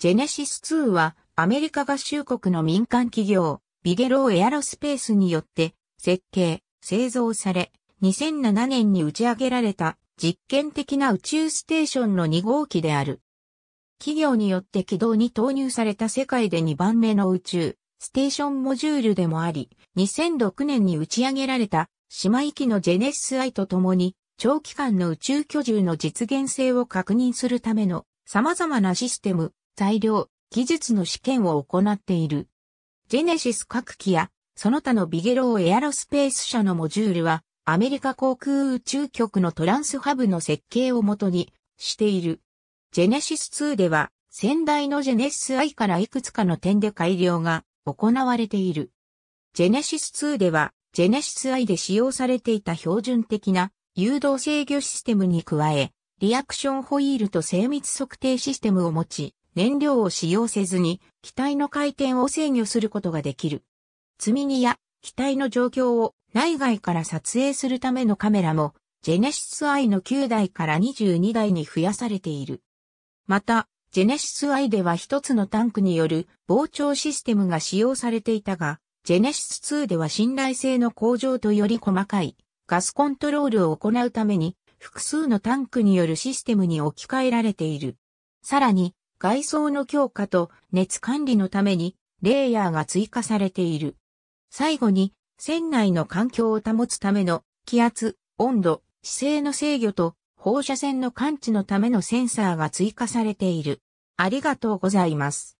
ジェネシス2はアメリカ合衆国の民間企業、ビゲローエアロスペースによって設計、製造され、2007年に打ち上げられた実験的な宇宙ステーションの2号機である。企業によって軌道に投入された世界で2番目の宇宙、ステーションモジュールでもあり、2006年に打ち上げられた姉妹機のジェネシス I とと共に、長期間の宇宙居住の実現性を確認するための様々なシステム、材料、技術の試験を行っている。ジェネシス各機や、その他のビゲローエアロスペース社のモジュールは、アメリカ航空宇宙局のトランスハブの設計をもとにしている。ジェネシス2では、先代のジェネシス I からいくつかの点で改良が行われている。ジェネシス2では、ジェネシス I で使用されていた標準的な誘導制御システムに加え、リアクションホイールと精密測定システムを持ち、燃料を使用せずに、機体の回転を制御することができる。積み荷や機体の状況を内外から撮影するためのカメラも、ジェネシス I の9台から22台に増やされている。また、ジェネシス I では一つのタンクによる膨張システムが使用されていたが、ジェネシス2では信頼性の向上とより細かいガスコントロールを行うために複数のタンクによるシステムに置き換えられている。さらに、外装の強化と熱管理のためにレイヤーが追加されている。最後に、船内の環境を保つための気圧、温度、姿勢の制御と放射線の感知のためのセンサーが追加されている。ありがとうございます。